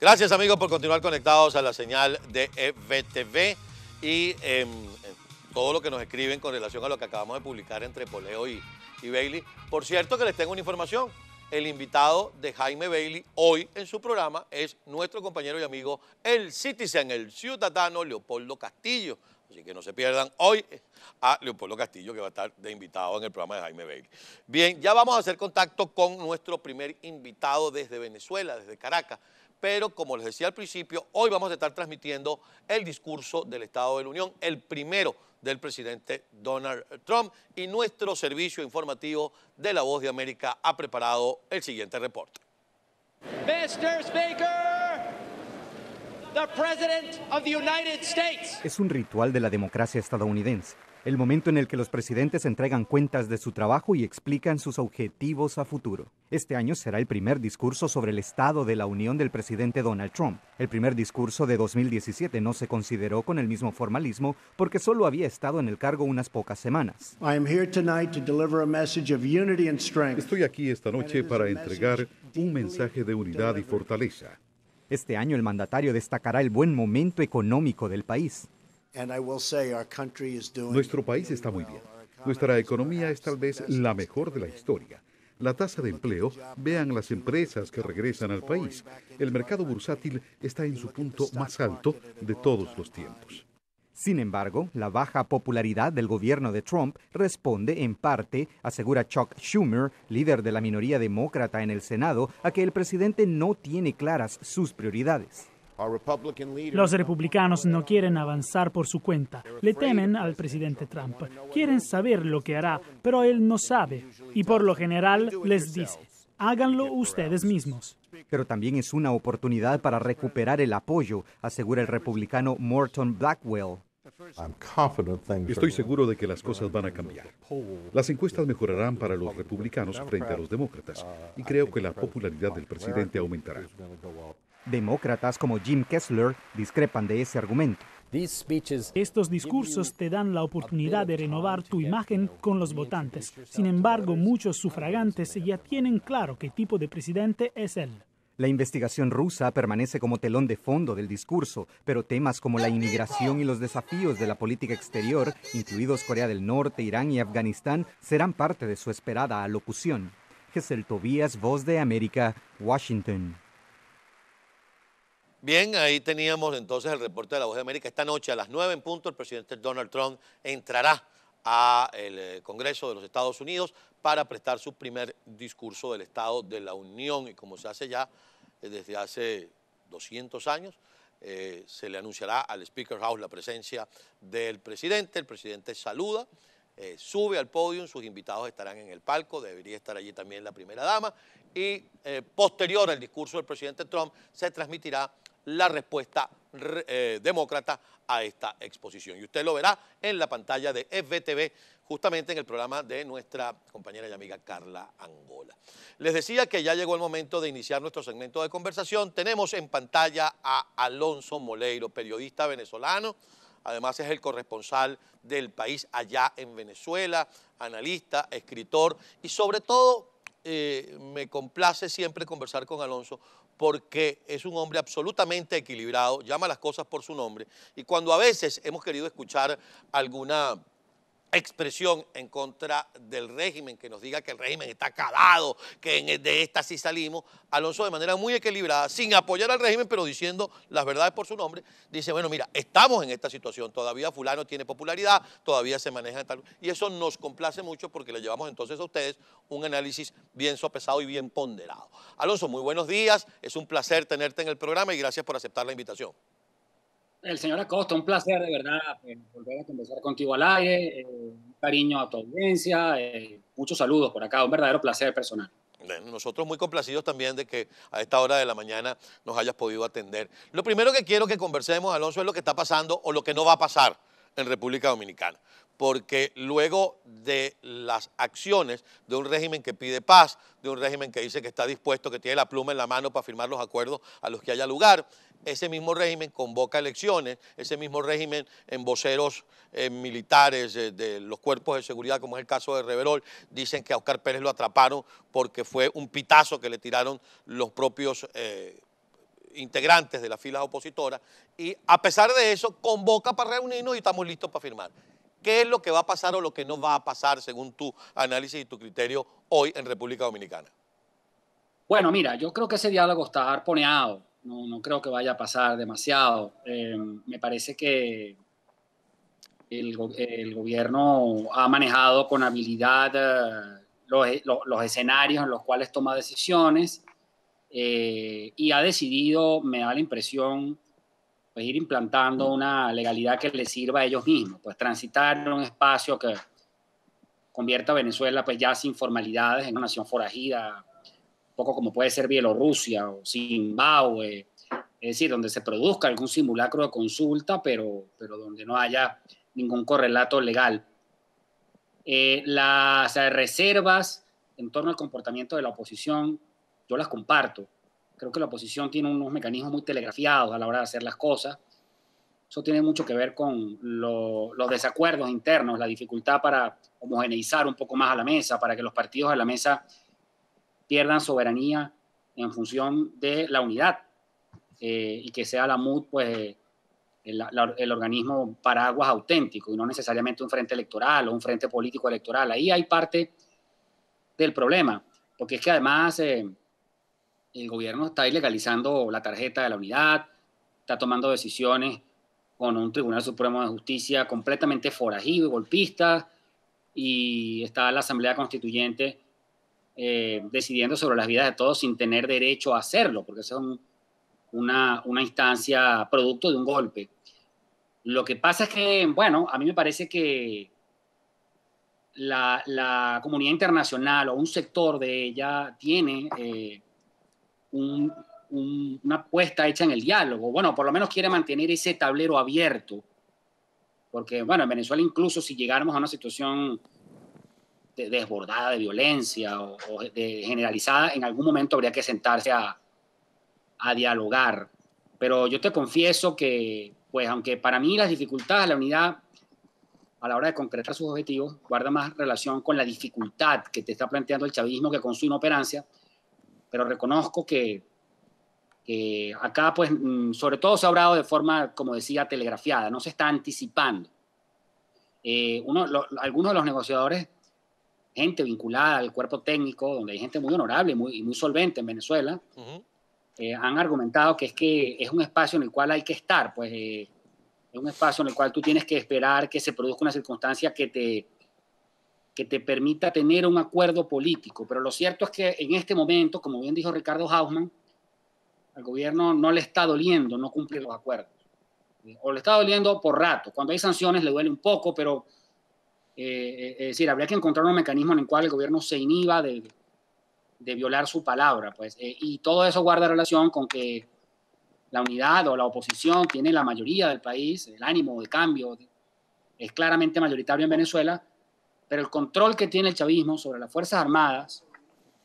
Gracias amigos por continuar conectados a la señal de EBTV y em, em, todo lo que nos escriben con relación a lo que acabamos de publicar entre Poleo y, y Bailey. Por cierto que les tengo una información. El invitado de Jaime Bailey hoy en su programa es nuestro compañero y amigo, el citizen, el ciudadano Leopoldo Castillo. Así que no se pierdan hoy a Leopoldo Castillo, que va a estar de invitado en el programa de Jaime Bailey. Bien, ya vamos a hacer contacto con nuestro primer invitado desde Venezuela, desde Caracas pero como les decía al principio, hoy vamos a estar transmitiendo el discurso del Estado de la Unión, el primero del presidente Donald Trump, y nuestro servicio informativo de La Voz de América ha preparado el siguiente reporte. Mr. Speaker, the President of the United States. Es un ritual de la democracia estadounidense el momento en el que los presidentes entregan cuentas de su trabajo y explican sus objetivos a futuro. Este año será el primer discurso sobre el estado de la unión del presidente Donald Trump. El primer discurso de 2017 no se consideró con el mismo formalismo porque solo había estado en el cargo unas pocas semanas. Estoy aquí esta noche para entregar un mensaje de unidad y fortaleza. Este año el mandatario destacará el buen momento económico del país. Nuestro país está muy bien. Nuestra economía es tal vez la mejor de la historia. La tasa de empleo, vean las empresas que regresan al país. El mercado bursátil está en su punto más alto de todos los tiempos. Sin embargo, la baja popularidad del gobierno de Trump responde en parte, asegura Chuck Schumer, líder de la minoría demócrata en el Senado, a que el presidente no tiene claras sus prioridades. Los republicanos no quieren avanzar por su cuenta, le temen al presidente Trump, quieren saber lo que hará, pero él no sabe y por lo general les dice, háganlo ustedes mismos. Pero también es una oportunidad para recuperar el apoyo, asegura el republicano Morton Blackwell. Estoy seguro de que las cosas van a cambiar. Las encuestas mejorarán para los republicanos frente a los demócratas y creo que la popularidad del presidente aumentará. Demócratas como Jim Kessler discrepan de ese argumento. Estos discursos te dan la oportunidad de renovar tu imagen con los votantes. Sin embargo, muchos sufragantes ya tienen claro qué tipo de presidente es él. La investigación rusa permanece como telón de fondo del discurso, pero temas como la inmigración y los desafíos de la política exterior, incluidos Corea del Norte, Irán y Afganistán, serán parte de su esperada alocución. gessel Tobías, Voz de América, Washington. Bien, ahí teníamos entonces el reporte de la Voz de América. Esta noche a las 9 en punto el presidente Donald Trump entrará al eh, Congreso de los Estados Unidos para prestar su primer discurso del Estado de la Unión y como se hace ya eh, desde hace 200 años, eh, se le anunciará al Speaker House la presencia del presidente, el presidente saluda, sube al podio, sus invitados estarán en el palco, debería estar allí también la primera dama y posterior al discurso del presidente Trump se transmitirá la respuesta eh, demócrata a esta exposición. Y usted lo verá en la pantalla de FBTV, justamente en el programa de nuestra compañera y amiga Carla Angola. Les decía que ya llegó el momento de iniciar nuestro segmento de conversación. Tenemos en pantalla a Alonso Moleiro, periodista venezolano. Además es el corresponsal del país allá en Venezuela, analista, escritor y sobre todo eh, me complace siempre conversar con Alonso porque es un hombre absolutamente equilibrado, llama las cosas por su nombre. Y cuando a veces hemos querido escuchar alguna expresión en contra del régimen, que nos diga que el régimen está calado, que de esta sí salimos. Alonso de manera muy equilibrada, sin apoyar al régimen, pero diciendo las verdades por su nombre, dice, bueno, mira, estamos en esta situación, todavía fulano tiene popularidad, todavía se maneja tal... Y eso nos complace mucho porque le llevamos entonces a ustedes un análisis bien sopesado y bien ponderado. Alonso, muy buenos días, es un placer tenerte en el programa y gracias por aceptar la invitación el señor Acosta, un placer de verdad eh, volver a conversar contigo al aire. Eh, un cariño a tu audiencia, eh, muchos saludos por acá, un verdadero placer personal. nosotros muy complacidos también de que a esta hora de la mañana nos hayas podido atender. Lo primero que quiero que conversemos, Alonso, es lo que está pasando o lo que no va a pasar en República Dominicana porque luego de las acciones de un régimen que pide paz, de un régimen que dice que está dispuesto, que tiene la pluma en la mano para firmar los acuerdos a los que haya lugar, ese mismo régimen convoca elecciones, ese mismo régimen en voceros militares eh, de los cuerpos de seguridad, como es el caso de Reverol, dicen que a Oscar Pérez lo atraparon porque fue un pitazo que le tiraron los propios... Eh, integrantes de las filas opositoras y a pesar de eso convoca para reunirnos y estamos listos para firmar. ¿Qué es lo que va a pasar o lo que no va a pasar según tu análisis y tu criterio hoy en República Dominicana? Bueno, mira, yo creo que ese diálogo está arponeado. No, creo que vaya a pasar demasiado. Eh, me parece que el, gobierno ha manejado con habilidad eh, los, escenarios en los cuales toma decisiones eh, y ha decidido, me da la impresión, pues ir implantando mm. una legalidad que les sirva a ellos mismos, pues transitar en un espacio que convierta a Venezuela pues ya sin formalidades en una nación forajida, un poco como puede ser Bielorrusia o Zimbabue, es decir, donde se produzca algún simulacro de consulta, pero, pero donde no haya ningún correlato legal. Eh, las reservas en torno al comportamiento de la oposición, yo las comparto Creo que la oposición tiene unos mecanismos muy telegrafiados a la hora de hacer las cosas. Eso tiene mucho que ver con los desacuerdos internos, la dificultad para homogeneizar un poco más a la mesa, para que los partidos de la mesa pierdan soberanía en función de la unidad eh, y que sea la MUD pues, el, eh, el, organismo paraguas auténtico y no necesariamente un frente electoral o un frente político electoral. Ahí hay parte del problema, porque es que además eh, el gobierno está ilegalizando la tarjeta de la unidad, está tomando decisiones con un Tribunal Supremo de Justicia completamente forajido y golpista, y está la Asamblea Constituyente eh, decidiendo sobre las vidas de todos sin tener derecho a hacerlo, porque son es una, instancia producto de un golpe. Lo que pasa es que, bueno, a mí me parece que la, comunidad internacional o un sector de ella tiene eh, una apuesta hecha en el diálogo. Bueno, por lo menos quiere mantener ese tablero abierto. Porque, bueno, en Venezuela incluso si llegáramos a una situación desbordada de violencia o, de generalizada, en algún momento habría que sentarse a, a dialogar. Pero yo te confieso que, pues, aunque para mí las dificultades de la unidad a la hora de concretar sus objetivos guarda más relación con la dificultad que te está planteando el chavismo que con su inoperancia, pero reconozco que, acá, pues, mm, sobre todo se ha hablado de forma, como decía, telegrafiada, no se está anticipando. Eh, uno, algunos de los negociadores, gente vinculada al cuerpo técnico, donde hay gente muy honorable y muy, muy solvente en Venezuela, eh, han argumentado que es que es un espacio en el cual hay que estar, pues eh, es un espacio en el cual tú tienes que esperar que se produzca una circunstancia que te, que te permita tener un acuerdo político. Pero lo cierto es que en este momento, como bien dijo Ricardo Hausmann, al gobierno no le está doliendo no cumplir los acuerdos. O le está doliendo por rato. Cuando hay sanciones le duele un poco, pero eh, eh, es decir, habría que encontrar un mecanismo en el cual el gobierno se inhiba de, violar su palabra. Pues. Eh, y todo eso guarda relación con que la unidad o la oposición tiene la mayoría del país, el ánimo de cambio es claramente mayoritario en Venezuela pero el control que tiene el chavismo sobre las Fuerzas Armadas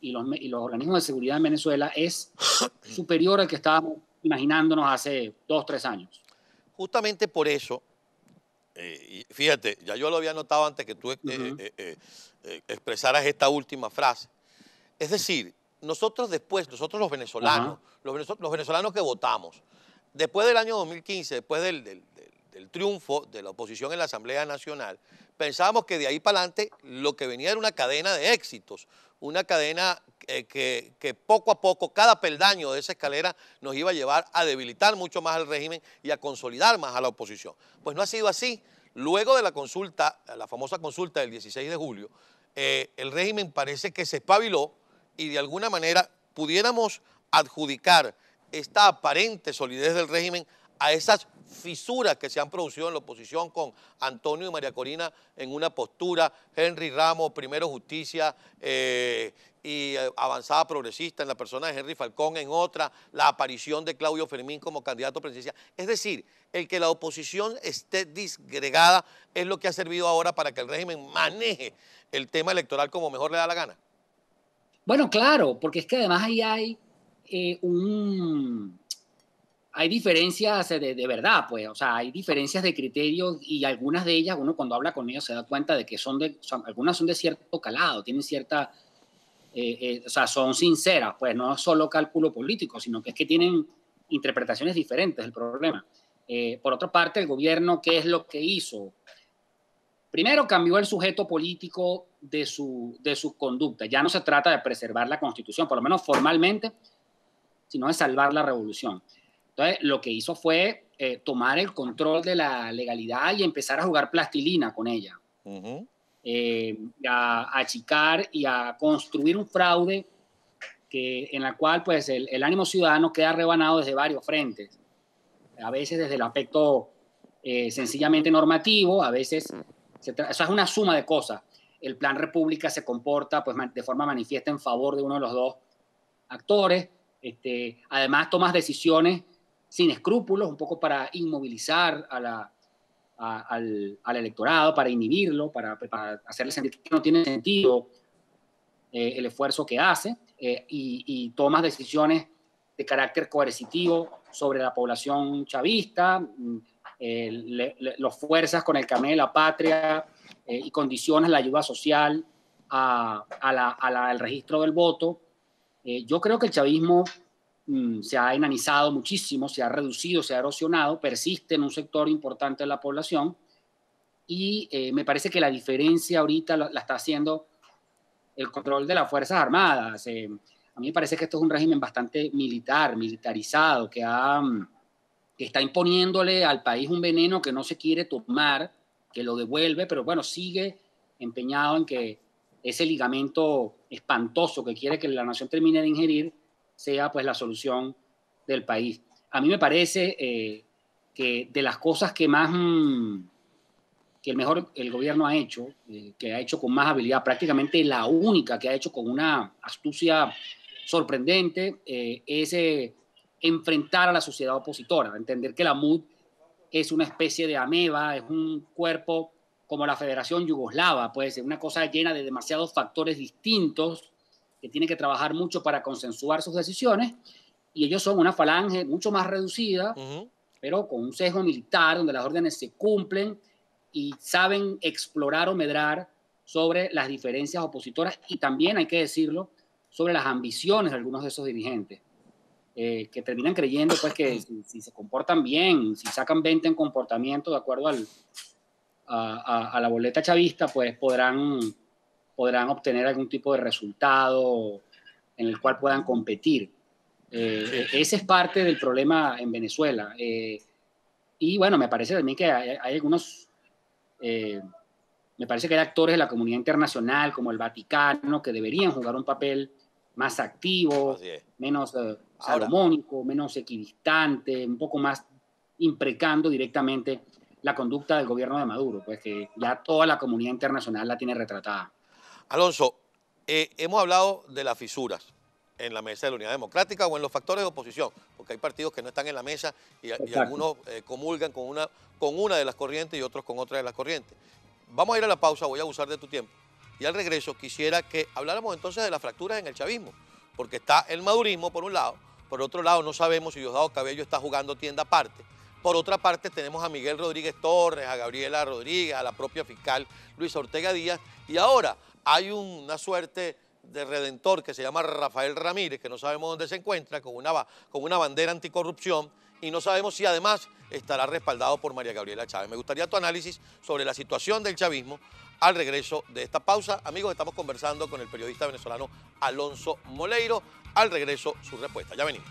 y los, organismos de seguridad en Venezuela es superior al que estábamos imaginándonos hace dos, tres años. Justamente por eso, eh, fíjate, ya yo lo había notado antes que tú eh, eh, expresaras esta última frase. Es decir, nosotros después, nosotros los venezolanos, los, venezolanos que votamos, después del año 2015, después del, del triunfo de la oposición en la Asamblea Nacional, pensábamos que de ahí para adelante lo que venía era una cadena de éxitos, una cadena eh, que, poco a poco, cada peldaño de esa escalera nos iba a llevar a debilitar mucho más al régimen y a consolidar más a la oposición. Pues no ha sido así. Luego de la consulta, la famosa consulta del 16 de julio, eh, el régimen parece que se espabiló y de alguna manera pudiéramos adjudicar esta aparente solidez del régimen a esas fisuras que se han producido en la oposición con Antonio y María Corina en una postura, Henry Ramos, Primero Justicia eh, y eh, Avanzada Progresista en la persona de Henry Falcón en otra, la aparición de Claudio Fermín como candidato presidencial. Es decir, el que la oposición esté disgregada es lo que ha servido ahora para que el régimen maneje el tema electoral como mejor le da la gana. Bueno, claro, porque es que además ahí hay eh, un hay diferencias de, verdad, pues, o sea, hay diferencias de criterios y algunas de ellas, uno cuando habla con ellos se da cuenta de que son de, algunas son de cierto calado, tienen cierta, eh, eh, o sea, son sinceras, pues no solo cálculo político, sino que es que tienen interpretaciones diferentes del problema. Eh, por otra parte, el gobierno, ¿qué es lo que hizo? Primero cambió el sujeto político de su, de Ya no se trata de preservar la constitución, por lo menos formalmente, sino de salvar la revolución. Entonces, lo que hizo fue eh, tomar el control de la legalidad y empezar a jugar plastilina con ella, eh, a, achicar y a construir un fraude que, en la cual pues, el, ánimo ciudadano queda rebanado desde varios frentes, a veces desde el aspecto eh, sencillamente normativo, a veces Eso es una suma de cosas. El plan República se comporta pues, de forma manifiesta en favor de uno de los dos actores. Este, además, tomas decisiones sin escrúpulos, un poco para inmovilizar al, electorado, para inhibirlo, para, hacerle sentir que no tiene sentido eh, el esfuerzo que hace eh, y, tomas decisiones de carácter coercitivo sobre la población chavista, mm, eh, las los fuerzas con el camino de la patria y condicionas la ayuda social al registro del voto. yo creo que el chavismo Mm, se ha enanizado muchísimo, se ha reducido, se ha erosionado, persiste en un sector importante de la población y eh, me parece que la diferencia ahorita la está haciendo el control de las Fuerzas Armadas. Eh, a mí me parece que esto es un régimen bastante militar, militarizado, que, mm, que está imponiéndole al país un veneno que no se quiere tomar, que lo devuelve, pero bueno, sigue empeñado en que ese ligamento espantoso que quiere que la nación termine de ingerir sea pues la solución del país. A mí me parece eh, que de las cosas que más, mm, que el mejor, el gobierno ha hecho, eh, que ha hecho con más habilidad, prácticamente la única que ha hecho con una astucia sorprendente, eh, es enfrentar a la sociedad opositora, entender que la MUD es una especie de ameba, es un cuerpo como la Federación Yugoslava, puede ser una cosa llena de demasiados factores distintos que tiene que trabajar mucho para consensuar sus decisiones, y ellos son una falange mucho más reducida, pero con un sesgo militar donde las órdenes se cumplen y saben explorar o medrar sobre las diferencias opositoras y también, hay que decirlo, sobre las ambiciones de algunos de esos dirigentes, eh, que terminan creyendo pues, que si, se comportan bien, si sacan 20 en comportamiento de acuerdo al, a, a la boleta chavista, pues podrán podrán obtener algún tipo de resultado en el cual puedan competir. Eh, e-, ese es parte del problema en Venezuela. Eh, y bueno, me parece también que hay, algunos, eh, me parece que hay actores de la comunidad internacional, como el Vaticano, que deberían jugar un papel más activo, menos armónico menos equidistante, un poco más imprecando directamente la conducta del gobierno de Maduro, pues que ya toda la comunidad internacional la tiene retratada. Alonso, eh, hemos hablado de las fisuras en la mesa de la Unidad Democrática o en los factores de oposición, porque hay partidos que no están en la mesa y, algunos eh, comulgan con una, con una de las corrientes y otros con otra de las corrientes. Vamos a ir a la pausa, voy a abusar de tu tiempo. Y al regreso quisiera que habláramos entonces de las fracturas en el chavismo, porque está el madurismo por un lado, por otro lado no sabemos si Diosdado Cabello está jugando tienda aparte. Por otra parte tenemos a Miguel Rodríguez Torres, a Gabriela Rodríguez, a la propia fiscal Luisa Ortega Díaz y ahora hay una suerte de redentor que se llama Rafael Ramírez, que no sabemos dónde se encuentra, con una, con una bandera anticorrupción, y no sabemos si además estará respaldado por María Gabriela Chávez. Me gustaría tu análisis sobre la situación del chavismo al regreso de esta pausa. Amigos, estamos conversando con el periodista venezolano Alonso Moleiro. Al regreso, su respuesta. Ya venimos.